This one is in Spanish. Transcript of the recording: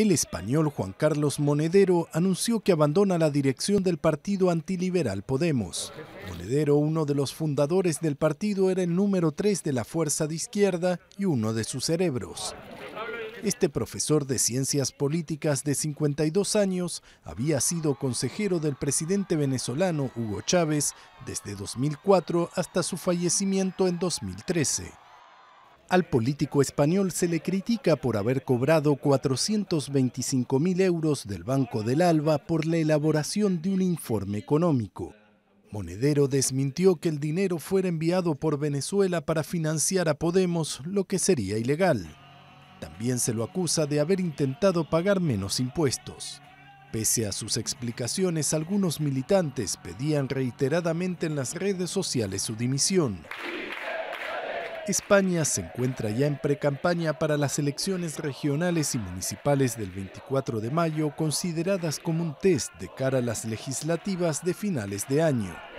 El español Juan Carlos Monedero anunció que abandona la dirección del partido antiliberal Podemos. Monedero, uno de los fundadores del partido, era el número tres de la fuerza de izquierda y uno de sus cerebros. Este profesor de ciencias políticas de 52 años había sido consejero del presidente venezolano Hugo Chávez desde 2004 hasta su fallecimiento en 2013. Al político español se le critica por haber cobrado 425 mil euros del Banco del Alba por la elaboración de un informe económico. Monedero desmintió que el dinero fuera enviado por Venezuela para financiar a Podemos, lo que sería ilegal. También se lo acusa de haber intentado pagar menos impuestos. Pese a sus explicaciones, algunos militantes pedían reiteradamente en las redes sociales su dimisión. España se encuentra ya en precampaña para las elecciones regionales y municipales del 24 de mayo, consideradas como un test de cara a las legislativas de finales de año.